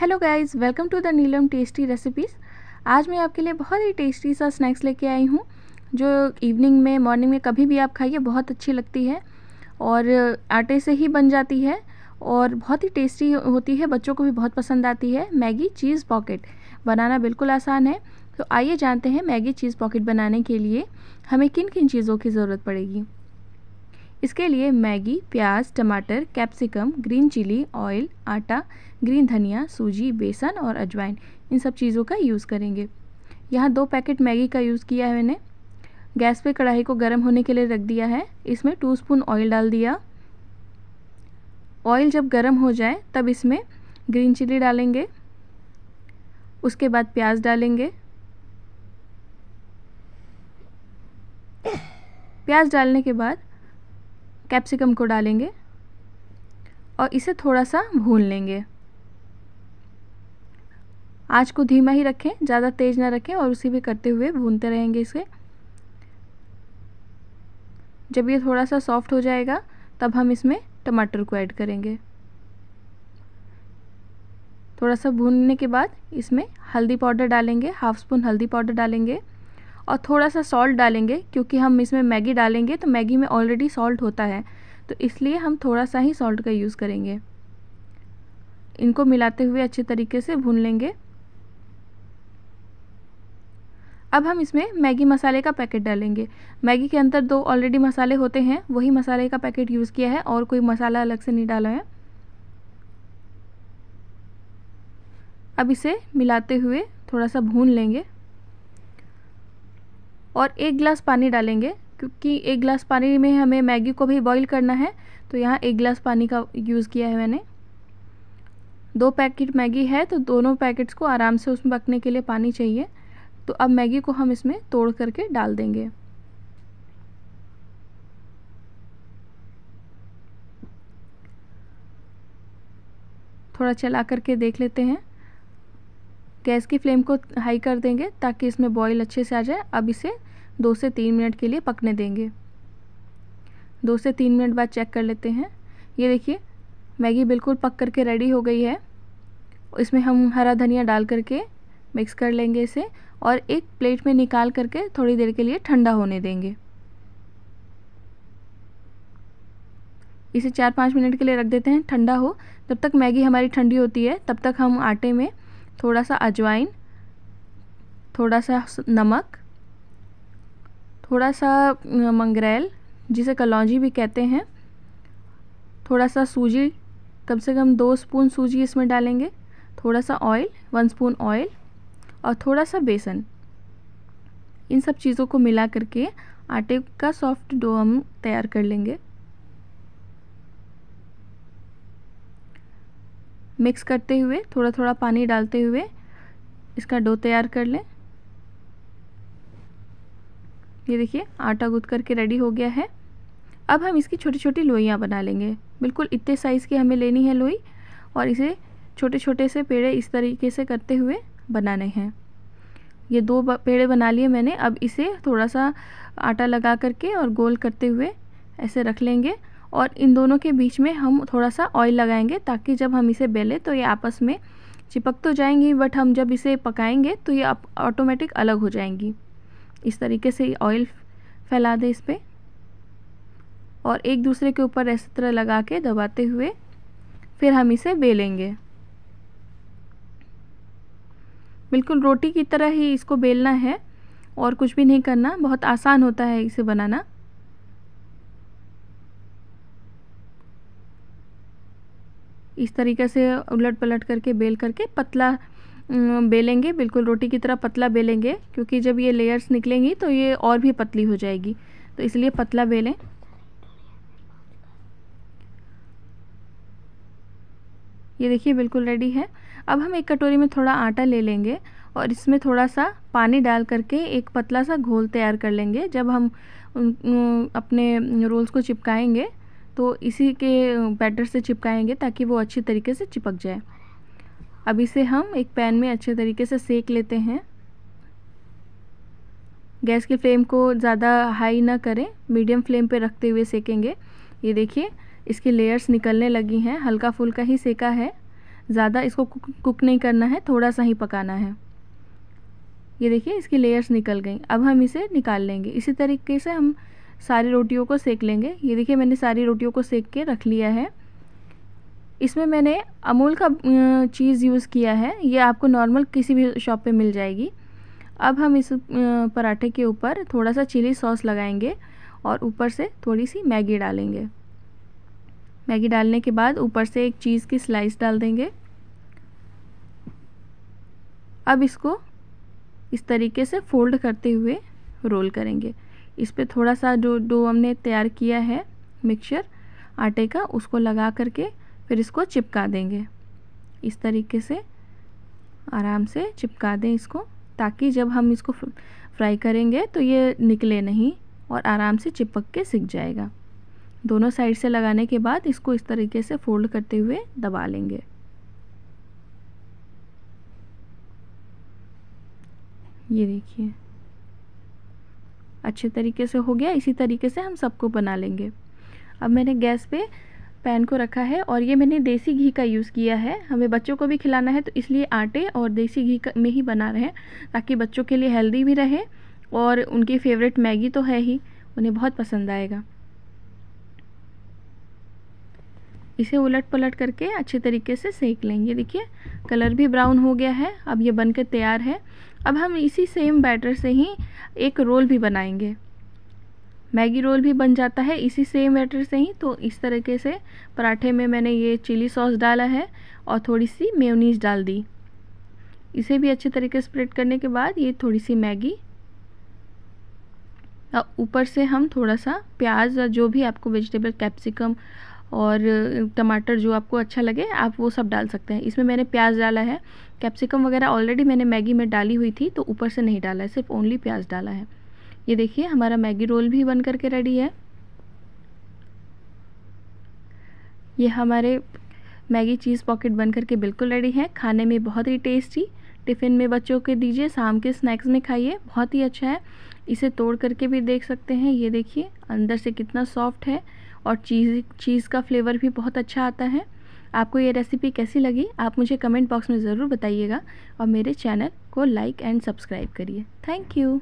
hello guys welcome to the Neelam tasty recipes आज मैं आपके लिए बहुत ही टेस्टी सा स्नैक्स लेके आई हूँ जो इवनिंग में मॉर्निंग में कभी भी आप खाइए बहुत अच्छी लगती है और आटे से ही बन जाती है और बहुत ही टेस्टी होती है बच्चों को भी बहुत पसंद आती है मैगी चीज़ पॉकेट बनाना बिल्कुल आसान है तो आइए जानते हैं मैगी चीज़ पॉकेट बनाने के लिए हमें किन किन चीज़ों की ज़रूरत पड़ेगी इसके लिए मैगी प्याज टमाटर कैप्सिकम ग्रीन चिली ऑयल आटा ग्रीन धनिया सूजी बेसन और अजवाइन इन सब चीज़ों का यूज़ करेंगे यहाँ दो पैकेट मैगी का यूज़ किया है मैंने गैस पे कढ़ाई को गर्म होने के लिए रख दिया है इसमें टू स्पून ऑयल डाल दिया ऑयल जब गर्म हो जाए तब इसमें ग्रीन चिली डालेंगे उसके बाद प्याज डालेंगे प्याज डालने के बाद कैप्सिकम को डालेंगे और इसे थोड़ा सा भून लेंगे आँच को धीमा ही रखें ज़्यादा तेज़ ना रखें और उसी भी करते हुए भूनते रहेंगे इसे जब ये थोड़ा सा सॉफ्ट हो जाएगा तब हम इसमें टमाटर को ऐड करेंगे थोड़ा सा भूनने के बाद इसमें हल्दी पाउडर डालेंगे हाफ स्पून हल्दी पाउडर डालेंगे और थोड़ा सा सॉल्ट डालेंगे क्योंकि हम इसमें मैगी डालेंगे तो मैगी में ऑलरेडी सॉल्ट होता है तो इसलिए हम थोड़ा सा ही सॉल्ट का यूज़ करेंगे इनको मिलाते हुए अच्छे तरीके से भून लेंगे अब हम इसमें मैगी मसाले का पैकेट डालेंगे मैगी के अंदर दो ऑलरेडी मसाले होते हैं वही मसाले का पैकेट यूज़ किया है और कोई मसाला अलग से नहीं डाला है अब इसे मिलाते हुए थोड़ा सा भून लेंगे और एक गिलास पानी डालेंगे क्योंकि एक गिलास पानी में हमें मैगी को भी बॉईल करना है तो यहाँ एक गिलास पानी का यूज़ किया है मैंने दो पैकेट मैगी है तो दोनों पैकेट्स को आराम से उसमें पकने के लिए पानी चाहिए तो अब मैगी को हम इसमें तोड़ करके डाल देंगे थोड़ा चला करके देख लेते हैं गैस की फ्लेम को हाई कर देंगे ताकि इसमें बॉईल अच्छे से आ जाए अब इसे दो से तीन मिनट के लिए पकने देंगे दो से तीन मिनट बाद चेक कर लेते हैं ये देखिए मैगी बिल्कुल पक करके रेडी हो गई है इसमें हम हरा धनिया डाल करके मिक्स कर लेंगे इसे और एक प्लेट में निकाल करके थोड़ी देर के लिए ठंडा होने देंगे इसे चार पाँच मिनट के लिए रख देते हैं ठंडा हो जब तक मैगी हमारी ठंडी होती है तब तक हम आटे में थोड़ा सा अजवाइन थोड़ा सा नमक थोड़ा सा मंगरेल जिसे कलौजी भी कहते हैं थोड़ा सा सूजी कम से कम दो स्पून सूजी इसमें डालेंगे थोड़ा सा ऑयल वन स्पून ऑयल और थोड़ा सा बेसन इन सब चीज़ों को मिला करके आटे का सॉफ्ट डो हम तैयार कर लेंगे मिक्स करते हुए थोड़ा थोड़ा पानी डालते हुए इसका डो तैयार कर लें ये देखिए आटा गूँथ करके रेडी हो गया है अब हम इसकी छोटी छोटी लोइयाँ बना लेंगे बिल्कुल इतने साइज़ की हमें लेनी है लोई और इसे छोटे छोटे से पेड़े इस तरीके से करते हुए बनाने हैं ये दो पेड़े बना लिए मैंने अब इसे थोड़ा सा आटा लगा करके और गोल करते हुए ऐसे रख लेंगे और इन दोनों के बीच में हम थोड़ा सा ऑयल लगाएंगे ताकि जब हम इसे बेलें तो ये आपस में चिपक तो जाएंगी बट हम जब इसे पकाएंगे तो ये ऑटोमेटिक अलग हो जाएंगी इस तरीके से ऑयल फैला दें इस पर और एक दूसरे के ऊपर ऐसे तरह लगा के दबाते हुए फिर हम इसे बेलेंगे बिल्कुल रोटी की तरह ही इसको बेलना है और कुछ भी नहीं करना बहुत आसान होता है इसे बनाना इस तरीके से उलट पलट करके बेल करके पतला बेलेंगे बिल्कुल रोटी की तरह पतला बेलेंगे क्योंकि जब ये लेयर्स निकलेंगी तो ये और भी पतली हो जाएगी तो इसलिए पतला बेलें ये देखिए बिल्कुल रेडी है अब हम एक कटोरी में थोड़ा आटा ले लेंगे और इसमें थोड़ा सा पानी डाल करके एक पतला सा घोल तैयार कर लेंगे जब हम अपने रोल्स को चिपकाएंगे तो इसी के बैटर से चिपकाएंगे ताकि वो अच्छी तरीके से चिपक जाए अब इसे हम एक पैन में अच्छे तरीके से सेक लेते हैं गैस की फ्लेम को ज़्यादा हाई ना करें मीडियम फ्लेम पे रखते हुए सेकेंगे ये देखिए इसकी लेयर्स निकलने लगी हैं हल्का फुल्का ही सेका है ज़्यादा इसको कुक, कुक नहीं करना है थोड़ा सा ही पकाना है ये देखिए इसकी लेयर्स निकल गई अब हम इसे निकाल लेंगे इसी तरीके से हम सारी रोटियों को सेक लेंगे ये देखिए मैंने सारी रोटियों को सेक के रख लिया है इसमें मैंने अमूल का चीज़ यूज़ किया है ये आपको नॉर्मल किसी भी शॉप पे मिल जाएगी अब हम इस पराठे के ऊपर थोड़ा सा चिली सॉस लगाएंगे और ऊपर से थोड़ी सी मैगी डालेंगे मैगी डालने के बाद ऊपर से एक चीज़ की स्लाइस डाल देंगे अब इसको इस तरीके से फोल्ड करते हुए रोल करेंगे इस पर थोड़ा सा जो डो हमने तैयार किया है मिक्सचर आटे का उसको लगा करके फिर इसको चिपका देंगे इस तरीके से आराम से चिपका दें इसको ताकि जब हम इसको फ्राई करेंगे तो ये निकले नहीं और आराम से चिपक के सिक जाएगा दोनों साइड से लगाने के बाद इसको इस तरीके से फोल्ड करते हुए दबा लेंगे ये देखिए अच्छे तरीके से हो गया इसी तरीके से हम सबको बना लेंगे अब मैंने गैस पे पैन को रखा है और ये मैंने देसी घी का यूज़ किया है हमें बच्चों को भी खिलाना है तो इसलिए आटे और देसी घी में ही बना रहे हैं ताकि बच्चों के लिए हेल्दी भी रहे और उनकी फेवरेट मैगी तो है ही उन्हें बहुत पसंद आएगा इसे उलट पलट करके अच्छे तरीके से सेक लेंगे देखिए कलर भी ब्राउन हो गया है अब ये बनकर तैयार है अब हम इसी सेम बैटर से ही एक रोल भी बनाएंगे मैगी रोल भी बन जाता है इसी सेम बैटर से ही तो इस तरीके से पराठे में मैंने ये चिली सॉस डाला है और थोड़ी सी मेयोनीज डाल दी इसे भी अच्छे तरीके से स्प्रेड करने के बाद ये थोड़ी सी मैगी अब ऊपर से हम थोड़ा सा प्याज और जो भी आपको वेजिटेबल कैप्सिकम और टमाटर जो आपको अच्छा लगे आप वो सब डाल सकते हैं इसमें मैंने प्याज डाला है कैप्सिकम वगैरह ऑलरेडी मैंने मैगी में डाली हुई थी तो ऊपर से नहीं डाला है सिर्फ ओनली प्याज डाला है ये देखिए हमारा मैगी रोल भी बन करके रेडी है ये हमारे मैगी चीज़ पॉकेट बन करके बिल्कुल रेडी है खाने में बहुत ही टेस्टी टिफ़िन में बच्चों के दीजिए शाम के स्नैक्स में खाइए बहुत ही अच्छा है इसे तोड़ करके भी देख सकते हैं ये देखिए अंदर से कितना सॉफ्ट है और चीज़ चीज़ का फ्लेवर भी बहुत अच्छा आता है आपको ये रेसिपी कैसी लगी आप मुझे कमेंट बॉक्स में ज़रूर बताइएगा और मेरे चैनल को लाइक एंड सब्सक्राइब करिए थैंक यू